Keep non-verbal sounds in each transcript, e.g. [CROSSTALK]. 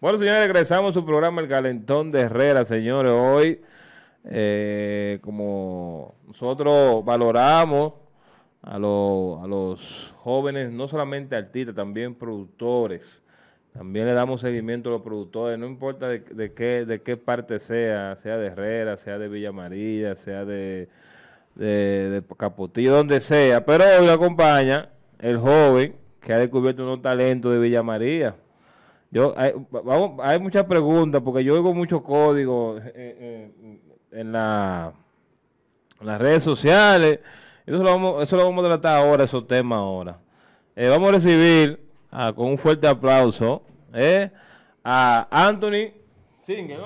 Bueno, señores, regresamos a su programa El Calentón de Herrera, señores. Hoy, eh, como nosotros valoramos a, los jóvenes, no solamente artistas, también productores. También le damos seguimiento a los productores, no importa de, qué, de qué parte sea, sea de Herrera, sea de Villa María, sea de, de, de Capotillo, donde sea. Pero hoy lo acompaña el joven que ha descubierto unos talentos de Villa María. Yo, hay, vamos, hay muchas preguntas porque yo oigo mucho código eh, eh, en, la, las redes sociales. Eso lo, vamos, eso lo vamos a tratar ahora, esos temas ahora. Eh, vamos a recibir ah, con un fuerte aplauso a Anthony Singer.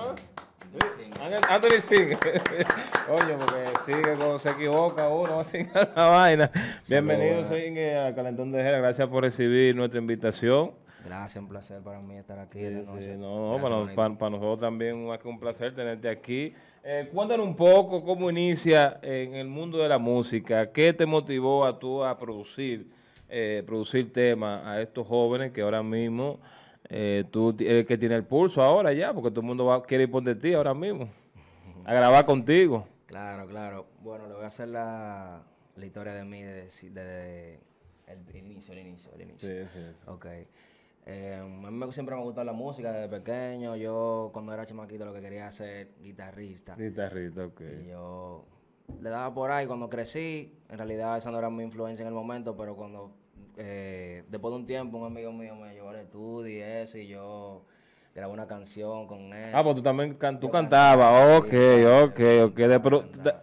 Anthony Singer. [LAUGHS] Oye, porque sigue cuando se equivoca uno, así la [LAUGHS] vaina. Bienvenido, Singer, a Calentón de Jera. Gracias por recibir nuestra invitación. Gracias, un placer para mí estar aquí. para, nosotros también es un, placer tenerte aquí. Eh, cuéntanos un poco cómo inicia en el mundo de la música, qué te motivó a tú a producir, eh, producir temas a estos jóvenes que ahora mismo eh, tú eh, que tiene el pulso ahora ya, porque todo el mundo va, quiere ir por ti ahora mismo, [LAUGHS] a grabar contigo. Claro, claro. Bueno, le voy a hacer la, historia de mí desde, el, inicio, el inicio, el inicio. Sí, sí, sí. Eh, a mí siempre me gustado la música desde pequeño. Yo, cuando era chamaquito, lo que quería ser guitarrista. Guitarrista, ok. Y yo le daba por ahí cuando crecí. En realidad, esa no era mi influencia en el momento, pero cuando. Eh, después de un tiempo, un amigo mío me llevó al estudio y eso, y yo grabé una canción con él. Ah, pues tú también tú cantabas. Ok, ok, ok.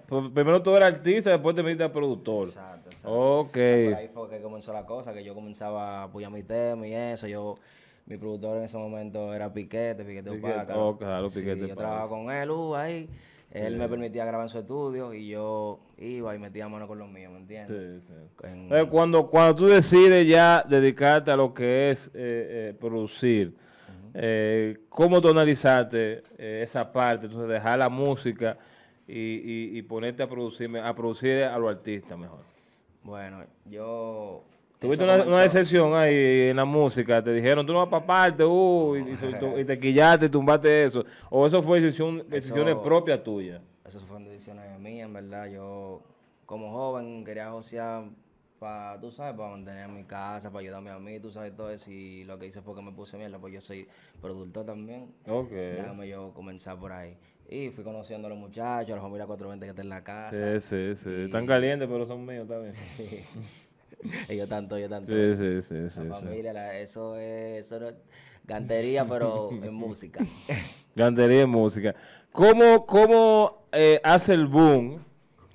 Pues, primero tú eras artista, y después te metiste a productor. Exacto. Ok. ahí fue que comenzó la cosa, que yo comenzaba a apoyar mi tema y eso. Yo, mi productor en ese momento era Piquete, Piquete, Piquete Opaca. Oh, yo trabajaba con él, uh, ahí. Él me permitía grabar en su estudio y yo iba y metía mano con los míos, ¿me entiendes? Eh, cuando, cuando tú decides ya dedicarte a lo que es eh, eh, producir, ¿cómo tú analizaste esa parte? Entonces, dejar la música y, y ponerte a, producir, a producir a los artistas mejor. Bueno, yo... Tuviste una, decepción ahí en la música, te dijeron, tú no vas para parte, uy, uh", [LAUGHS] y, te quillaste tumbaste eso. ¿O eso fue decisión, decisiones eso, propias tuyas? Eso una decisiones mías, en verdad. Yo, como joven, quería josear para, tú sabes, para mantener mi casa, para ayudarme a mí, tú sabes todo eso. Y lo que hice fue que me puse mierda, pues yo soy productor también. Ok. Déjame yo comenzar por ahí. Y fui conociendo a los muchachos, a los familia 420 que están en la casa. Sí, sí, sí. Están calientes, pero son míos también. [LAUGHS] Sí. [LAUGHS] ellos tanto, yo tanto. Sí, sí, sí. la familia, eso es. Eso no gantería, pero [LAUGHS] en música. gantería en música. ¿Cómo, cómo eh, hace el boom?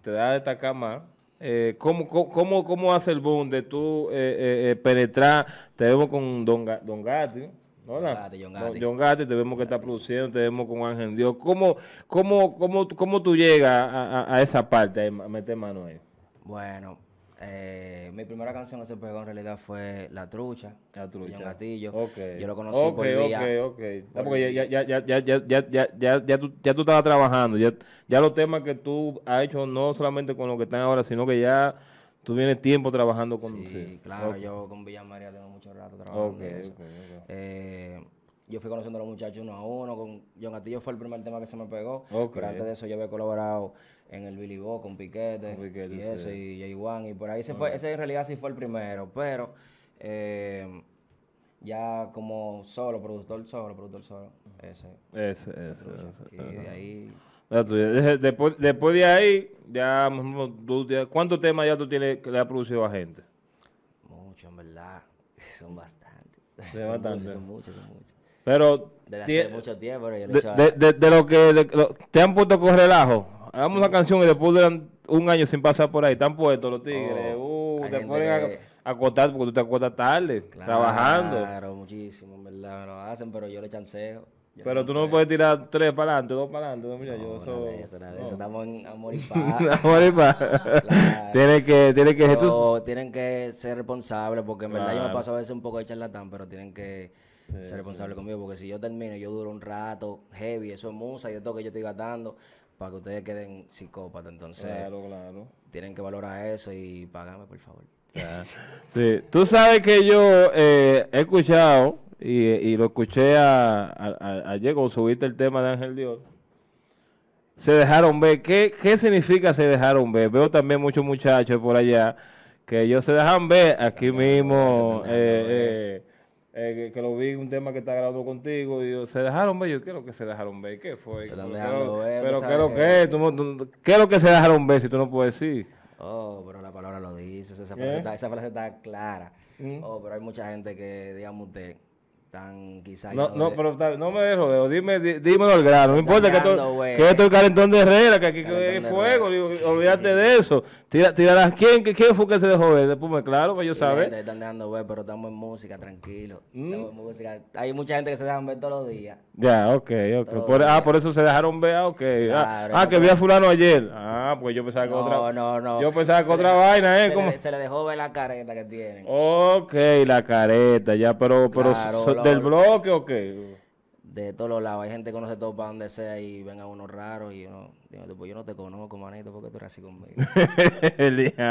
Te da esta destacar Eh, ¿cómo, cómo, cómo, hace el boom de tú eh, eh, eh penetrar? Te vemos con Don, Don Hola. John Gatti, te vemos que está produciendo, te vemos con Ángel Dios. ¿Cómo, cómo, cómo, cómo tú llegas a, esa parte, a meter mano ahí? Bueno, eh, mi primera canción que se pegó en realidad fue La Trucha. John Gatillo. Yo lo conocí por vía. Ok, ah, ok, ok. ya, ya, tú, ya estabas trabajando. Ya, ya los temas que tú has hecho, no solamente con lo que están ahora, sino que ya Tú vienes tiempo trabajando con... Sí, claro, yo con Villa María tengo mucho rato trabajando eso. eh, yo fui conociendo a los muchachos uno a uno, con John Gatillo fue el primer tema que se me pegó, pero antes de eso yo había colaborado en el Billy Bob con Piquete, y eso, y Jay y por ahí se fue, ese en realidad sí fue el primero, pero... Eh, ya como solo, productor solo, productor solo. Ese. Ese, ese. ese y de ahí [LAUGHS] Después, después de ahí, ya, ¿cuántos temas ya tú tienes que le ha producido a gente? Muchos, en verdad. [LAUGHS] Son bastantes. son, bastante. muchos, son muchos, son muchos. Pero. De hace mucho tiempo, pero yo le de, lo que te han puesto con relajo. Hagamos una canción y después duran un año sin pasar por ahí. están puestos puesto los tigres. Oh, uh, te ponen a, porque tú te acotas tarde, trabajando. Claro, muchísimo, en verdad. Me lo hacen, pero yo le chanceo pero tú no puedes tirar tres para adelante, dos para adelante, mira, yo nada estamos en amor y [LAUGHS] paz. amor y paz. Tienen que, que, tienen que ser responsables, porque en verdad yo me paso a veces un poco de charlatán, pero tienen que ser responsables conmigo, porque si yo termino, yo duro un rato, heavy, eso es musa, y esto que yo estoy gastando, para que ustedes queden psicópatas, entonces claro, claro. tienen que valorar eso y pagarme, por favor. Sí, tú sabes que yo eh, he escuchado y, lo escuché a, ayer cuando subiste el tema de Ángel Dios. Se dejaron ver. ¿Qué, significa se dejaron ver? Veo también muchos muchachos por allá que ellos se dejaron ver aquí mismo. Eh, eh, eh, que, lo vi un tema que está grabado contigo y se dejaron ver, yo quiero que se dejaron ver, ¿qué fue? pero, ver, ¿qué es lo que qué lo que se dejaron ver si tú no puedes decir? Oh, pero la palabra lo dices, esa, frase, está, clara. ¿Mm? Oh, pero hay mucha gente que, digamos usted, quizás... No, no, pero no me dejo, dejo. dime, dímelo al grano, no importa que, esto, que esto calentón de Herrera, que aquí hay fuego, digo, olvídate de eso. Tira, tirarás, ¿quién, fue que se dejó ver? Después claro, que pues yo están dejando ver, pero estamos en música, tranquilo. Mm. Hay mucha gente que se dejan ver todos los días. Ya, ok, ah, por eso se dejaron ver, ah, ok. Ah, ah, que vi a fulano ayer. Ah, pues yo pensaba que otra... Yo pensaba que otra vaina, ¿eh? Se, le, se, le, dejó ver la careta que tienen. Ok, la careta, ya, pero... pero ¿Del bloque o qué? De todos los lados. Hay gente que no se topa donde sea y ven a unos raros y uno, pues, yo no te conozco, manito, porque tú eres así conmigo. [LAUGHS]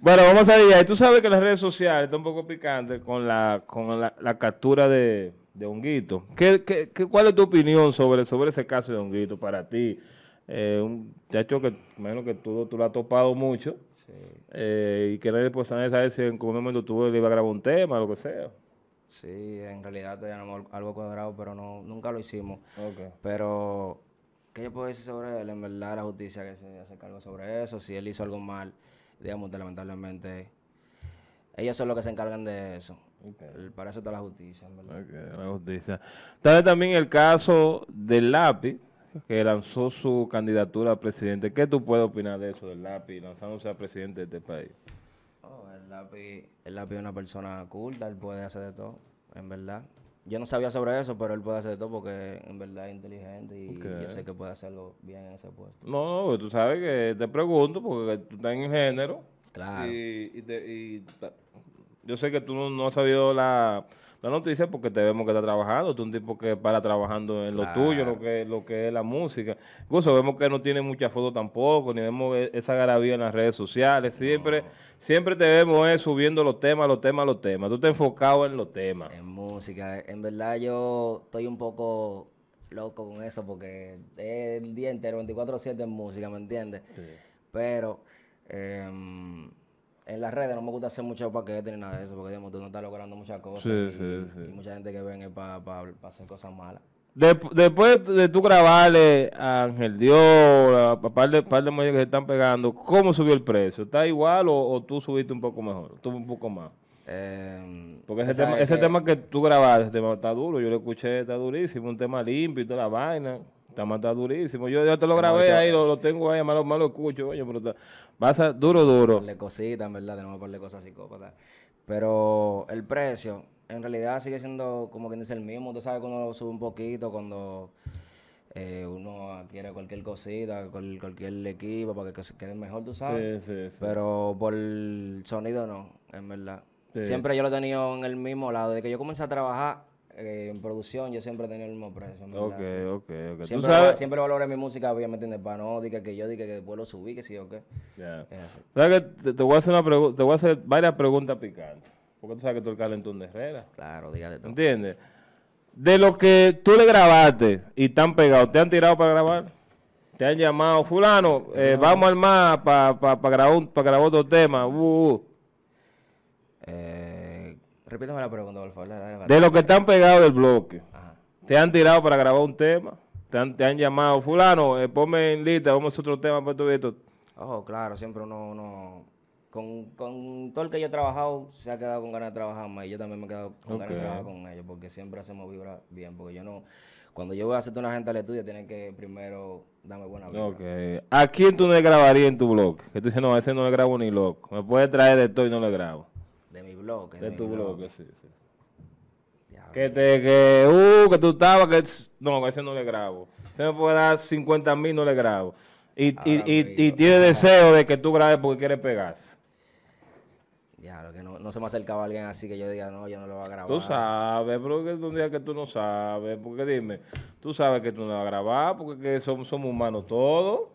bueno, vamos a ir. Tú sabes que las redes sociales están un poco picantes con la, con la, captura de, de Honguito. qué, cuál es tu opinión sobre, sobre ese caso de Honguito para ti? Eh, un hecho que menos que tú, tú lo has topado mucho sí. Eh, y que nadie pues, saber si en algún momento tú le iba a grabar un tema, o lo que sea. Sí, en realidad teníamos algo cuadrado, pero no, nunca lo hicimos. Pero, ¿qué yo puedo decir sobre él? En verdad, la justicia que se hace cargo sobre eso, si él hizo algo mal, digamos, lamentablemente, ellos son los que se encargan de eso. Para eso está la justicia, en verdad. la justicia. Tal también el caso del lápiz, que lanzó su candidatura a presidente. ¿Qué tú puedes opinar de eso, del lápiz, lanzándose a presidente de este país? Oh, el lápiz, el es una persona culta, él puede hacer de todo, en verdad. Yo no sabía sobre eso, pero él puede hacer de todo porque en verdad es inteligente y yo sé que puede hacerlo bien en ese puesto. No, no, tú sabes que te pregunto porque tú estás en género. Claro. Y, y, yo sé que tú no has sabido la, noticia es porque te vemos que está trabajando, tú un tipo que para trabajando en lo tuyo, lo que, lo que es la música. Incluso vemos que no tiene mucha foto tampoco, ni vemos e, esa garabía en las redes sociales. Siempre, siempre te vemos eh, subiendo los temas, los temas, los temas. Tú te enfocado en los temas. En música. En verdad yo estoy un poco loco con eso porque es eh, el día entero, 24-7 en música, ¿me entiendes? Pero... Eh, en las redes no me gusta hacer mucho paquete ni nada de eso, porque digamos, tú no estás logrando muchas cosas. y, sí, mucha gente que viene para hacer cosas malas. después de tú grabarle a Ángel Dios, a, un par de, que se están pegando, ¿cómo subió el precio? ¿Está igual o, tú subiste un poco mejor? ¿Tú un poco más? Em, porque ese, tema ese tema que tú grabaste, ese tema está duro, yo lo escuché, está durísimo, un tema limpio y toda la vaina. Está matado durísimo. Yo ya te lo grabé ahí, lo, tengo ahí, malo malo escucho, coño, pero está, pasa duro, duro. le cositas, ¿verdad? Tenemos que ponerle cosas psicópatas. Pero el precio, en realidad sigue siendo como quien dice el mismo. Tú sabes cuando lo sube un poquito, cuando eh, uno adquiere cualquier cosita, cualquier equipo, para que quede mejor, tú sabes. Sí, sí, sí. Pero por el sonido no, en verdad. Siempre yo lo he tenido en el mismo lado. Desde que yo comencé a trabajar eh, en producción yo siempre tenía el mismo precio. Ok, ok, Siempre, ¿Tú sabes? siempre valoré mi música, obviamente, en no diga que yo diga que después lo subí, que sí o qué. Te, voy a hacer una pregunta, te voy a hacer varias preguntas picantes. Porque tú sabes que tú el calentón de Herrera. Claro, dígale tú. ¿Entiendes? De lo que tú le grabaste y están pegados, ¿te han tirado para grabar? Te han llamado, fulano, eh, vamos al mar para pa, grabar, grabar otro tema. Uh, uh, uh. Eh, repíteme la pregunta, por De lo que están pegados del bloque, te han tirado para grabar un tema, te han, llamado, fulano, eh, ponme en lista, vamos a otro tema para tu esto. Oh, claro, siempre uno, uno con, todo el que yo he trabajado, se ha quedado con ganas de trabajar más. Y yo también me he quedado con ganas de trabajar con ellos, porque siempre hacemos vibra bien. Porque yo no, cuando yo voy a hacerte una gente al estudio, tienen que primero darme buena vibra. ¿A quién tú no le grabarías en tu blog? Que tú dices, no, a ese no le grabo ni loco. Me puede traer de todo y no le grabo. De mi blog. De, tu blog, sí, Que te, que, uh, que tú estabas, que, no, ese no le grabo. Se me puede dar 50 mil, no le grabo. Y, y, y, tiene deseo de que tú grabes porque quieres pegarse. Diablo, que no, se me acercaba alguien así que yo diga, no, yo no lo voy a grabar. Tú sabes, pero que es un día que tú no sabes, porque dime, tú sabes que tú no lo vas a grabar, porque que somos humanos todos.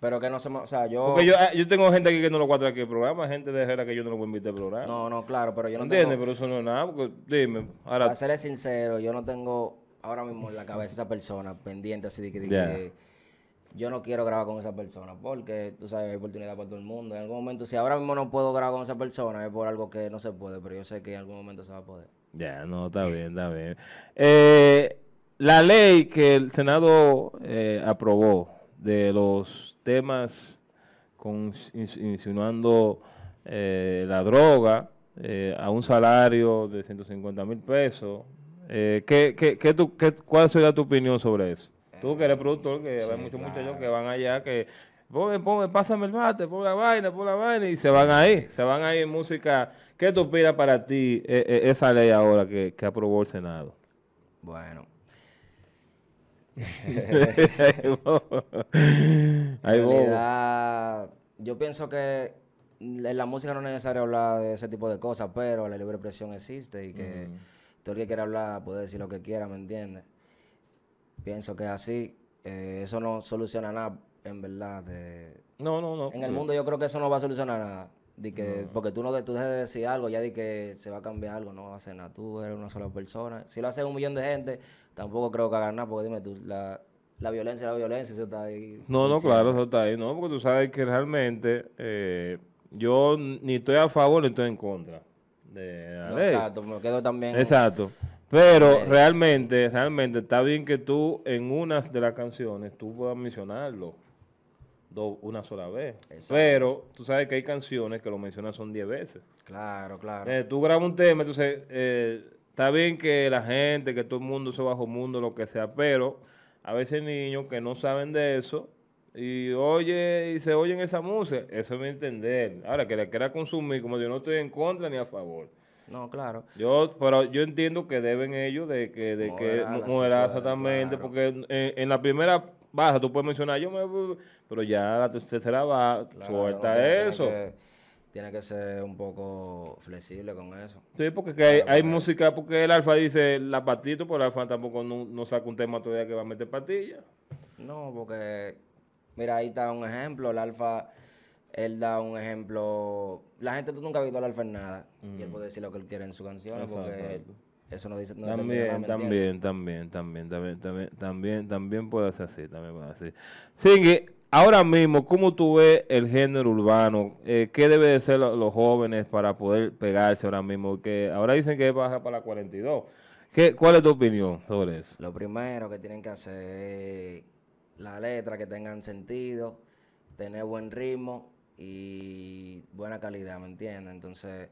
Pero que no se... O sea, yo... Porque eh, yo, tengo gente aquí que no lo cuadra aquí el programa, gente de Herrera que yo no lo a invitar al programa. No, no, claro, pero yo no ¿Entiendes? Pero eso no es nada, porque dime. Ahora... Para ser sincero, yo no tengo ahora mismo en la cabeza esa persona pendiente así de que... yo no quiero grabar con esa persona porque tú sabes, hay oportunidad para todo el mundo. En algún momento, si ahora mismo no puedo grabar con esa persona, es por algo que no se puede, pero yo sé que en algún momento se va a poder. Ya, no, está bien, está bien. Eh, la ley que el Senado eh, aprobó de los temas con, insinuando eh, la droga eh, a un salario de 150 mil pesos. Eh, ¿qué, ¿Cuál sería tu opinión sobre eso? Tú que eres productor, que hay muchos muchachos que van allá, que pásame el bate, pon la vaina, por la vaina, y se van ahí, se van ahí en música. ¿Qué te opinas para ti esa ley ahora que, que, aprobó el Senado? Bueno, [LAUGHS] yo pienso que en la música no es necesario hablar de ese tipo de cosas, pero la libre expresión existe y que todo el que quiera hablar puede decir lo que quiera, ¿me entiendes? Pienso que así, eh, eso no soluciona nada, en verdad. no, no, no. En el mundo yo creo que eso no va a solucionar nada. De que, Porque tú no tú dejes de decir algo, ya de que se va a cambiar algo, no va a ser nada. Tú eres una sola persona. Si lo hace un millón de gente, tampoco creo que haga nada, porque dime tú, la, la violencia, la violencia, eso está ahí. No, no, claro, eso está ahí, ¿no? Porque tú sabes que realmente eh, yo ni estoy a favor ni estoy en contra de la Exacto, me quedo también. Exacto. Pero realmente, realmente está bien que tú en unas de las canciones tú puedas mencionarlo una sola vez. Pero tú sabes que hay canciones que lo mencionan son 10 veces. Claro, claro. Eh, tú grabas un tema, entonces eh, está bien que la gente, que todo el mundo, se bajo mundo, lo que sea, pero a veces niños que no saben de eso y oye y se oyen esa música, eso es mi entender. Ahora que la quiera consumir, como yo no estoy en contra ni a favor. No, claro. Yo, pero yo entiendo que deben ellos de que, no que exactamente, porque en, la primera baja, tú puedes mencionar, yo me... Pero ya la tercera baja, suelta eso. Tiene que, ser un poco flexible con eso. Sí, porque hay, música, porque el alfa dice la patito, pero el alfa tampoco no, saca un tema todavía que va a meter patilla. No, porque, mira, ahí está un ejemplo, el alfa él da un ejemplo. La gente nunca ha visto al Alfa en nada. Y él mm. puede decir lo que él quiere en su canción. porque eso no dice. No también, también, también, también, también, también, también, también puede ser así, también puede así. ahora mismo, ¿cómo tú ves el género urbano? Eh, ¿Qué debe de ser los jóvenes para poder pegarse ahora mismo? Que ahora dicen que baja para la 42. ¿Qué, ¿Cuál es tu opinión sobre eso? Lo primero que tienen que hacer es la letra que tengan sentido, tener buen ritmo y buena calidad, ¿me entiendes? Entonces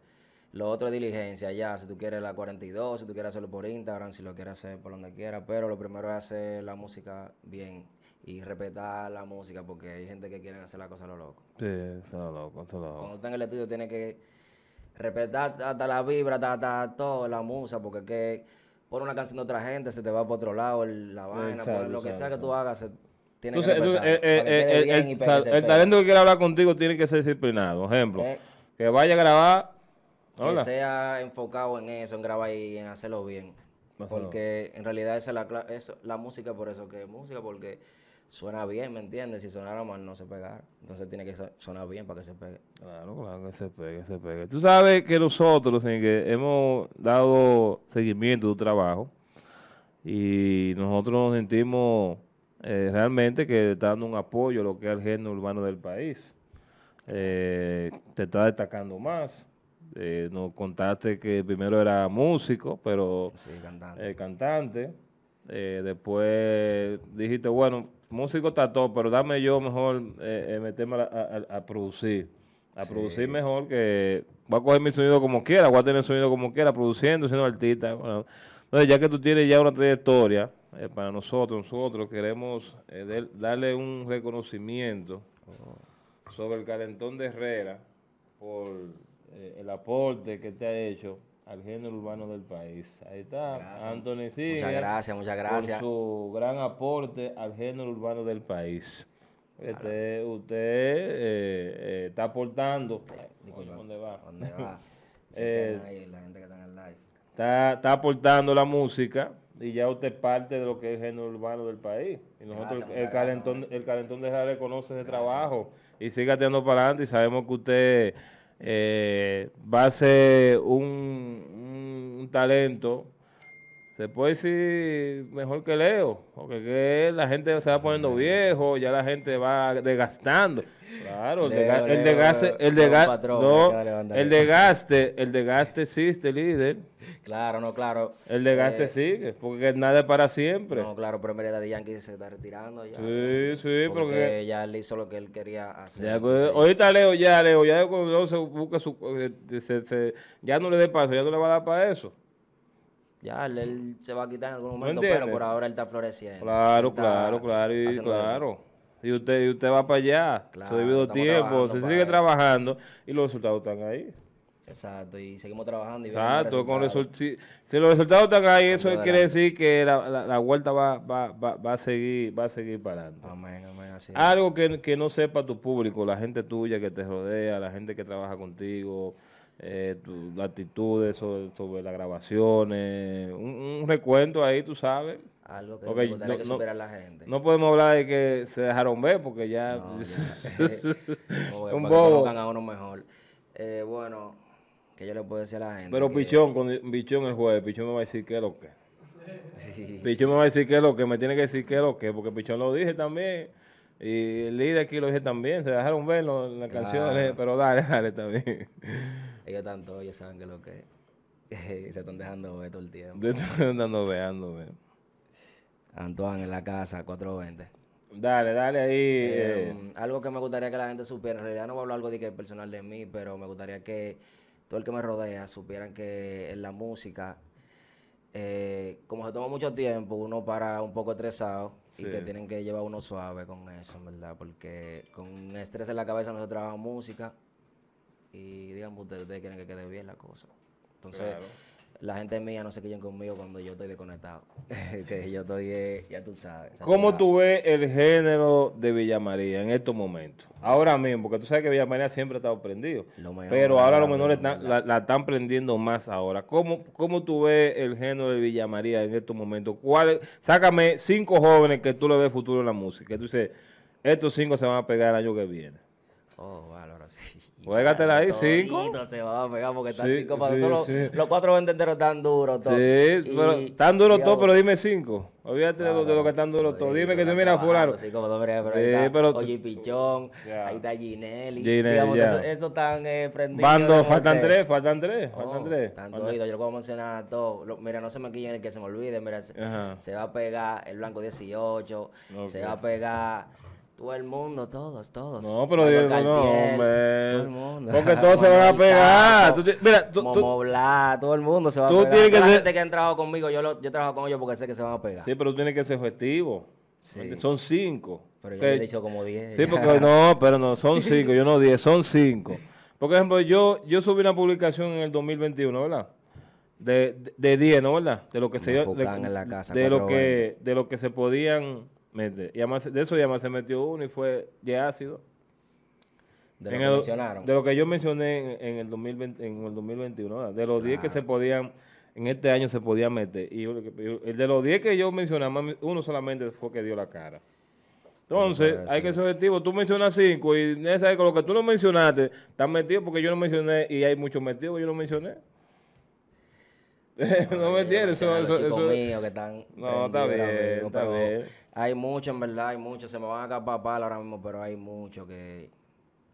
lo otro es diligencia, ya, si tú quieres la 42, si tú quieres hacerlo por Instagram, si lo quieres hacer por donde quieras, pero lo primero es hacer la música bien y respetar la música porque hay gente que quiere hacer la cosa a lo loco. Sí, eso lo loco, a lo loco. Cuando estás en el estudio tienes que respetar hasta la vibra, hasta, todo, la musa, porque es que por una canción de otra gente se te va por otro lado, la vaina, lo que sea que tú hagas, tiene que eh, eh, eh, eh el, el, talento que quiere hablar contigo tiene que ser disciplinado. Ejemplo, que vaya a grabar que sea enfocado en eso, en grabar y en hacerlo bien. porque en realidad esa es la, es la música, por eso que es música, porque suena bien, ¿me entiendes? Si sonara mal no se pegara. Entonces tiene que sonar bien para que se pegue. Claro, claro, que se pegue, se pegue. Tú sabes que nosotros hemos dado seguimiento a tu trabajo y nosotros nos sentimos eh, realmente que está dando un apoyo a lo que es el género urbano del país. Eh, te está destacando más eh, nos contaste que primero era músico, pero el cantante. Eh, eh, después dijiste, bueno, músico está todo, pero dame yo mejor eh, meterme a, a, producir. A producir mejor, que voy a coger mi sonido como quiera, voy a tener sonido como quiera, produciendo, siendo artista. entonces, ya que tú tienes ya una trayectoria, para nosotros, nosotros queremos darle un reconocimiento oh. sobre el calentón de Herrera por eh, el aporte que te ha hecho al género urbano del país. Ahí está, gracias. Anthony Muchas gracias, muchas gracias. Por su gran aporte al género urbano del país. Este, usted eh, eh, está aportando. ¿Dónde va? ¿Dónde va? [LAUGHS] la gente que está en el live. Está, aportando la música y ya usted parte de lo que es el género urbano del país. Y nosotros el, calentón, el calentón de Jale conoce ese trabajo y siga tirando para adelante y sabemos que usted eh, va a ser un, talento, se puede decir mejor que Leo, porque la gente se va poniendo viejo, ya la gente va desgastando. Claro, el, de, el desgaste, el desgaste, el existe, líder. Claro, no, claro. El desgaste eh, sigue, porque nada es para siempre. No, claro, pero mira, Daddy Yankee se está retirando ya. Sí, sí, porque, ya le hizo lo que él quería hacer. Pues, ahorita Leo, ya Leo, ya cuando se busca su, eh, ya no le dé paso, ya no le va a dar para eso. Ya, él, se va a quitar en algún momento, pero por ahora él está floreciendo. Claro, claro, claro, y claro. Y usted, y usted va para allá, su debido tiempo, se sigue trabajando y los resultados están ahí. Exacto, y seguimos trabajando. Exacto, Si, los resultados están ahí, eso quiere decir que la, vuelta va, a seguir va a seguir parando, Amén, amén, así Algo que, no sepa tu público, la gente tuya que te rodea, la gente que trabaja contigo, eh, tu, actitudes sobre, sobre, las grabaciones, un, un recuento ahí, tú sabes algo que okay, no, que superar a la gente. No podemos hablar de que se dejaron ver porque ya. No, [LAUGHS] [LAUGHS] un bobo. uno mejor. Eh, bueno, que yo le puedo decir a la gente. Pero Pichón, con Pichón el jueves, Pichón me va a decir qué es lo que. [LAUGHS] Pichón me va a decir qué es lo que, me tiene que decir qué es lo que, porque Pichón lo dije también. Y el líder aquí lo dije también, se dejaron ver en la canción, pero dale, dale también. Ellos tanto, ellos saben que lo que se están dejando ver todo el tiempo. Se están dejando ver, Antoine en la casa, 420. Dale, dale ahí. Eh, eh. Algo que me gustaría que la gente supiera. En realidad no voy a hablar algo de que personal de mí, pero me gustaría que todo el que me rodea supieran que en la música, eh, como se toma mucho tiempo, uno para un poco estresado y que tienen que llevar uno suave con eso, en verdad, porque con estrés en la cabeza no se trabaja música y digamos ustedes, ustedes quieren que quede bien la cosa. Entonces la gente mía no se quillen conmigo cuando yo estoy desconectado. [LAUGHS] que yo estoy, eh, ya tú sabes. ¿Cómo tú ves el género de Villa María en estos momentos? Ahora mismo, porque tú sabes que Villa María siempre ha estado prendido. pero ahora los menores la, están prendiendo más ahora. ¿Cómo, ¿Cómo tú ves el género de Villa María en estos momentos? sácame cinco jóvenes que tú le ves futuro en la música. Que tú dices, estos cinco se van a pegar el año que viene. Oh, vale, ahora sí. Juégatela ahí, cinco. Se va a pegar porque están sí, cinco para sí, todos sí. Los, cuatro ventenderos están duros todos. Sí, y, pero están duros todos, pero dime cinco. Olvídate de, lo, que están duros todos. Dime que tú miras fulano. Sí, como pero Oye Pichón, ahí está Ginelli. Ginelli eso, están eh, prendidos. Van faltan tres, faltan tres, oh, faltan tres. Están todos, yo lo puedo mencionar a todos. Mira, no se me quillen el que se me olvide. Mira, se, va a pegar el Blanco 18, se va a pegar... Todo el mundo, todos, todos. No, pero Dios no, hombre. Todo el mundo. Porque todos se van a pegar. mira, tú, todo el mundo se va a pegar. Tienes que la gente que ha trabajado conmigo, yo, lo, yo trabajo con ellos porque sé que se van a pegar. Sí, pero tú tienes que ser objetivo. Sí. Son cinco. Pero yo he dicho como diez. Sí, porque no, pero no, son cinco, yo no diez, son cinco. Por ejemplo, yo, yo subí una publicación en el 2021, ¿verdad? De, de, de ¿no? ¿Verdad? De lo que se de, en la de lo que de lo que se podían Mete. Y además, de eso ya más se metió uno y fue de ácido. De lo que yo mencioné en, el, 2020, en el 2021, de los 10 que se podían, en este año se podía meter. Y el de los 10 que yo mencioné, uno solamente fue que dio la cara. Entonces, hay que ser objetivo. Tú mencionas 5 y con lo que tú no mencionaste, están metidos porque yo no mencioné y hay muchos metidos que yo no mencioné. [LAUGHS] no me entiendes, eso, que están. No, está bien, Hay muchos, en verdad, hay muchos. Se me van a acabar ahora mismo, pero hay muchos que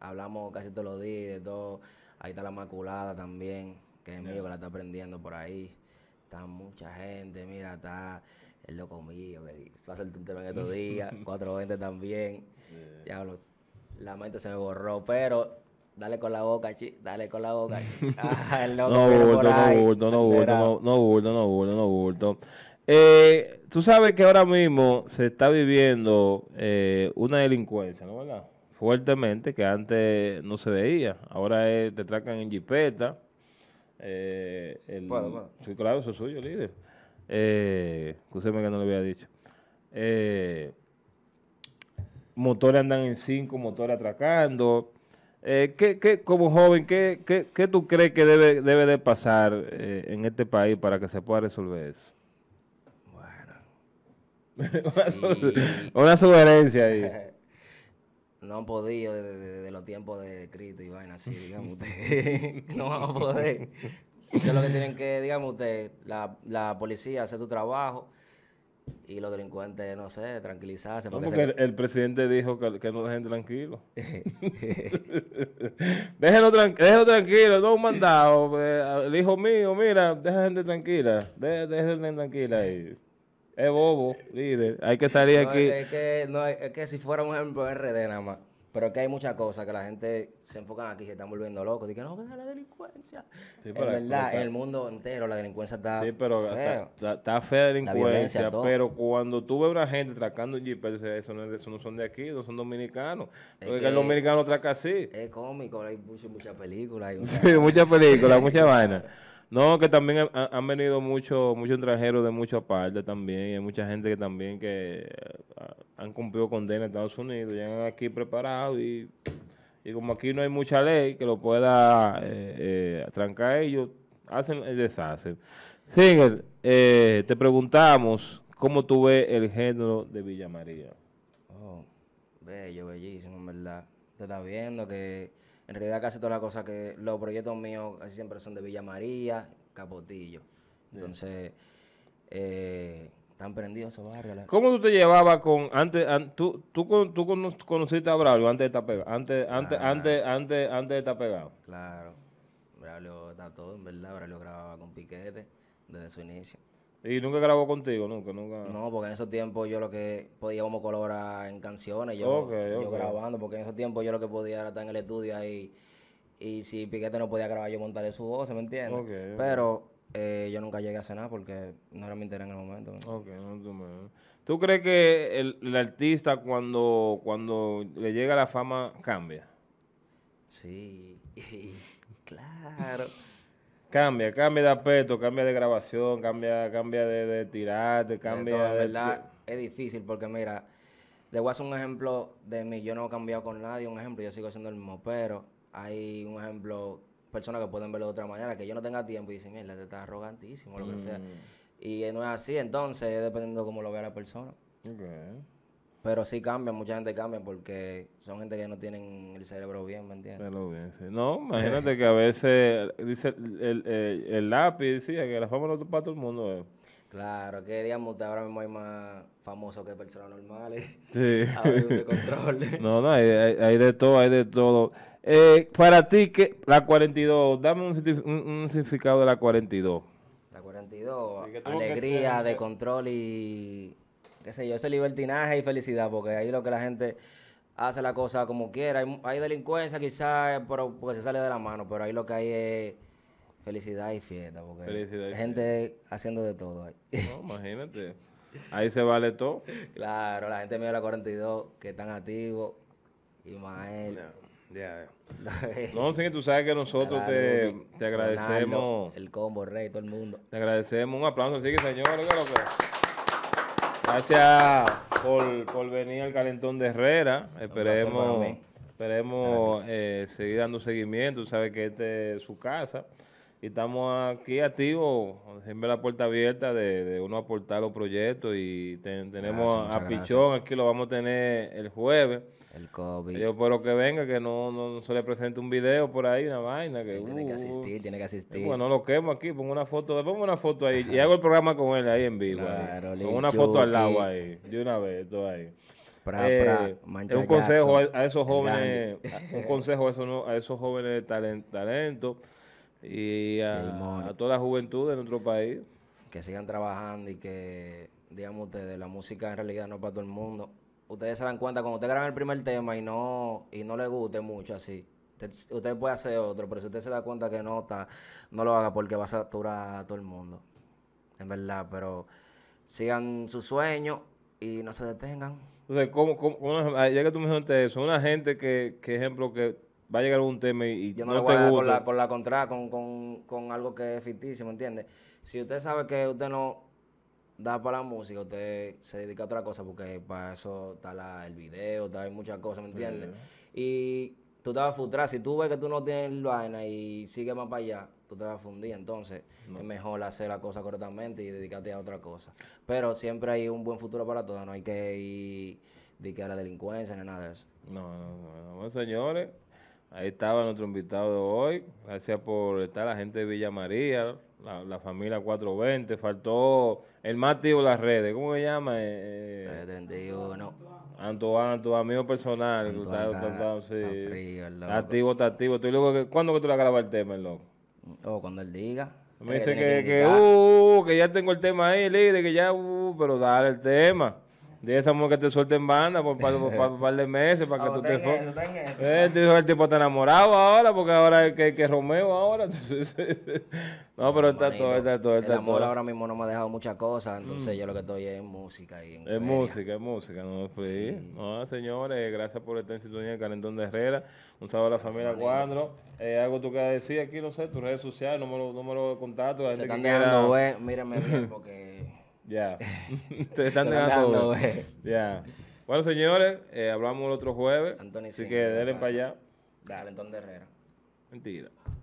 hablamos casi todos los días de todo. Ahí está la Maculada también, que es mío, que la está aprendiendo por ahí. Está mucha gente, mira, está el loco mío, que va a ser un tema en estos días. 420 [LAUGHS] también. Diablo, la mente se me borró, pero Dale con la boca, chico. Dale con la boca. [LAUGHS] Ah, no, gusto, no, gusto, no gusto, no, no no burdo, no eh, tú sabes que ahora mismo se está viviendo eh, una delincuencia, ¿no verdad? Fuertemente, que antes no se veía. Ahora te tracan en jipeta. Eh, el, Sí, claro, eso es suyo, líder. Eh, que no lo había dicho. motores andan en cinco, motores atracando. Eh, ¿qué, qué, como joven, ¿qué, qué, qué tú crees que debe, debe de pasar eh, en este país para que se pueda resolver eso? Bueno. [LAUGHS] una, sugerencia ahí. [LAUGHS] no han podido desde de, los tiempos de Cristo y vaina así, digamos ustedes. [LAUGHS] no vamos a poder. Entonces lo que tienen que, digamos ustedes, la, la policía hace su trabajo y los delincuentes, no sé, tranquilizarse. el, presidente dijo que, no dejen tranquilo. [LAUGHS] [LAUGHS] déjenlo, tranquilo, no un mandado. Eh, el hijo mío, mira, deja gente tranquila, Déjenlo tranquila ahí. Es bobo, líder. Hay que salir aquí. Es que, es que si fuera un ejemplo RD nada más. Pero es que hay muchas cosas que la gente se enfocan aquí, se están volviendo locos. Dicen, no, es la delincuencia. en verdad, en el mundo entero la delincuencia está. Sí, pero Está, fea la delincuencia. pero cuando tú ves una gente tracando jeepers, eso no, eso no son de aquí, no son dominicanos. porque el dominicano traca así. Es cómico, hay muchas películas. [LAUGHS] Sí, muchas películas, muchas [LAUGHS] vainas. No, que también han venido muchos mucho extranjeros de mucha parte también. Hay mucha gente que también que eh, han cumplido condena en Estados Unidos, llegan aquí preparados y, y como aquí no hay mucha ley que lo pueda eh, eh, trancar ellos, hacen el deshacen. Singer, te preguntamos cómo tú ves el género de Villa María. Oh, bello, bellísimo, en verdad. Te está viendo que en realidad casi todas las cosas que los proyectos míos casi siempre son de Villa María, Capotillo. Entonces, eh, están prendidos esos barrios. ¿Cómo tú te llevabas con antes tú, tú, conociste a Braulio antes de estar pegado, antes antes antes antes antes de estar pegado? Claro. Braulio está todo, en verdad, Braulio grababa con Piquete desde su inicio. ¿Y nunca grabó contigo? Nunca, nunca. No, porque en esos tiempos yo lo que podía como colaborar en canciones, yo, grabando, porque en esos tiempos yo lo que podía era estar en el estudio ahí. Y si Piquete no podía grabar, yo montarle su voz, ¿me entiendes? Pero eh, yo nunca llegué a cenar porque no era mi interés en el momento. tú, ¿Tú crees que el, el, artista cuando, cuando le llega la fama cambia? Sí, [LAUGHS] claro. Cambia, cambia de aspecto, cambia de grabación, cambia, cambia de, de tirarte, cambia de. verdad, es difícil porque mira, le voy a hacer un ejemplo de mí. Yo no he cambiado con nadie, un ejemplo, yo sigo siendo el mismo, pero hay un ejemplo, personas que pueden verlo de otra manera, que yo no tenga tiempo y dicen, mira, te estás arrogantísimo, lo que sea. Mm. Y no es así, entonces, dependiendo de cómo lo vea la persona. Pero sí cambia, mucha gente cambia porque son gente que no tienen el cerebro bien, ¿me entiendes? Pero bien, sí. No, imagínate [LAUGHS] que a veces, dice el, el, el, lápiz, decía que la fama no es para todo el mundo. Eh. Claro, que digamos, ahora mismo hay más famosos que personas normales. Sí. de [LAUGHS] [LAUGHS] control. no, no, hay, hay, de todo, hay de todo. Eh, para ti, que la 42, dame un, un significado de la 42. La 42, alegría, de control y que sé yo, ese libertinaje y felicidad, porque ahí lo que la gente hace la cosa como quiera. Hay, delincuencia quizás, pero porque se sale de la mano, pero ahí lo que hay es felicidad y fiesta, porque hay gente haciendo de todo ahí. No, imagínate. Ahí se vale todo. [LAUGHS] Claro, la gente mía la 42, que están activos, Ismael. Ya, [LAUGHS] No, tú sabes que nosotros te, agradecemos. el combo, rey, todo el mundo. Te agradecemos. Un aplauso, que, señor. Pues. Gracias por, por venir al calentón de Herrera. Esperemos, esperemos eh, seguir dando seguimiento. sabe que este es su casa. Y estamos aquí activos, siempre la puerta abierta de, uno aportar los proyectos. Y tenemos a Pichón, aquí lo vamos a tener el jueves. El COVID. Yo lo que venga, que no, no se le presente un video por ahí, una vaina. Que, tiene que uh. asistir, tiene que asistir. Eh, bueno, lo quemo aquí, pongo una foto, pongo una foto ahí y hago el programa con él ahí en vivo. Con una foto al lado ahí, de una vez, todo ahí. Eh, un consejo a, esos jóvenes, [LAUGHS] un consejo a esos, no, a esos jóvenes de talento, talento y a, toda la juventud de nuestro país. Que sigan trabajando y que, digamos ustedes, la música en realidad no es para todo el mundo ustedes se dan cuenta, cuando usted graba el primer tema y no, y no le guste mucho así, usted, puede hacer otro, pero si usted se da cuenta que no está, no lo haga porque va a saturar a todo el mundo. En verdad, pero sigan su sueño y no se detengan. ¿cómo, una, ah, ya que tú me eso, una gente que, que ejemplo, que va a llegar un tema y, yo no, gusta. Con la, con contra, con, con, con algo que es ficticio, ¿me entiendes? Si usted sabe que usted no, da para la música, usted se dedica a otra cosa porque para eso está el video, está, hay muchas cosas, ¿me entiendes? Y tú te vas a frustrar. Si tú ves que tú no tienes vaina y sigues más para allá, tú te vas a fundir. Entonces, es mejor hacer la cosa correctamente y dedicarte a otra cosa. Pero siempre hay un buen futuro para todos. No hay que ir de a la delincuencia ni nada de eso. No, no, Bueno, señores, ahí estaba nuestro invitado de hoy. Gracias por estar la gente de Villa María, la, la familia 420. Faltó el más activo de las redes, ¿cómo se llama? Eh, 31. Eh, tu amigo personal. está, activo, está activo. que, ¿Cuándo que tú le grabas el tema, el loco? Oh, cuando él diga. Me dice que, que, uh, que ya tengo el tema ahí, líder, que ya, uh, pero dale el tema. De esa mujer que te suelten en banda por un par, de meses para ah, que tú te eso, eh, El tipo está enamorado ahora, porque ahora es que, que Romeo ahora. [LAUGHS] no, pero está todo, está todo, está El amor ahora mismo no me ha dejado muchas cosas, entonces mm. yo lo que estoy es música y en Es música, es música, no No, señores, gracias por estar en sintonía Calentón de Herrera. Un saludo a la familia Cuadro. Eh, algo tú que decir aquí, no sé, tus redes sociales, número, número de contacto. Se están dejando, mírame bien porque... Ya. [LAUGHS] Te están negando. Ya. Bueno, señores, eh, hablamos el otro jueves. así que denle para allá. Dale, entonces Herrera. Mentira.